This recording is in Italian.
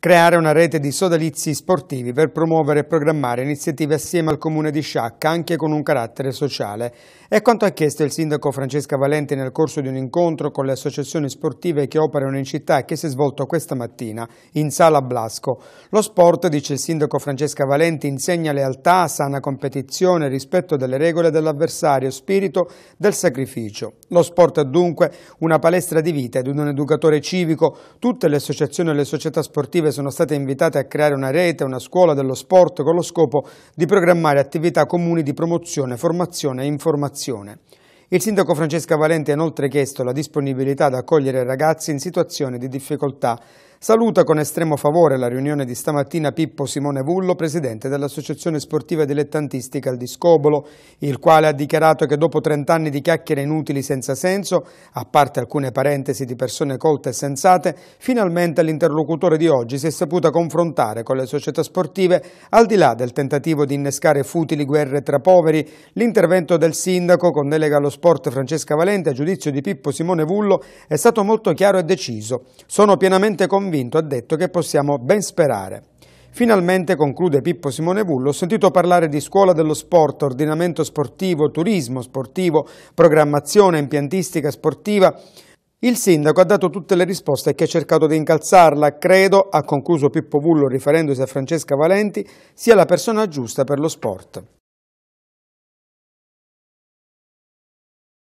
creare una rete di sodalizi sportivi per promuovere e programmare iniziative assieme al comune di Sciacca anche con un carattere sociale. È quanto ha chiesto il sindaco Francesca Valenti nel corso di un incontro con le associazioni sportive che operano in città e che si è svolto questa mattina in Sala Blasco. Lo sport, dice il sindaco Francesca Valenti, insegna lealtà, sana competizione, rispetto delle regole dell'avversario, spirito del sacrificio. Lo sport è dunque una palestra di vita ed un educatore civico. Tutte le associazioni e le società sportive scuole sono state invitate a creare una rete, una scuola dello sport con lo scopo di programmare attività comuni di promozione, formazione e informazione. Il sindaco Francesca Valente ha inoltre chiesto la disponibilità ad accogliere ragazzi in situazioni di difficoltà Saluta con estremo favore la riunione di stamattina Pippo Simone Vullo, presidente dell'Associazione Sportiva Dilettantistica al Discobolo, il quale ha dichiarato che dopo 30 anni di chiacchiere inutili senza senso, a parte alcune parentesi di persone colte e sensate, finalmente l'interlocutore di oggi si è saputa confrontare con le società sportive al di là del tentativo di innescare futili guerre tra poveri, l'intervento del sindaco con delega allo sport Francesca Valente a giudizio di Pippo Simone Vullo è stato molto chiaro e deciso. Sono pienamente convinto convinto ha detto che possiamo ben sperare. Finalmente, conclude Pippo Simone Vullo, ho sentito parlare di scuola dello sport, ordinamento sportivo, turismo sportivo, programmazione, impiantistica sportiva. Il sindaco ha dato tutte le risposte che ha cercato di incalzarla. Credo, ha concluso Pippo Vullo riferendosi a Francesca Valenti, sia la persona giusta per lo sport.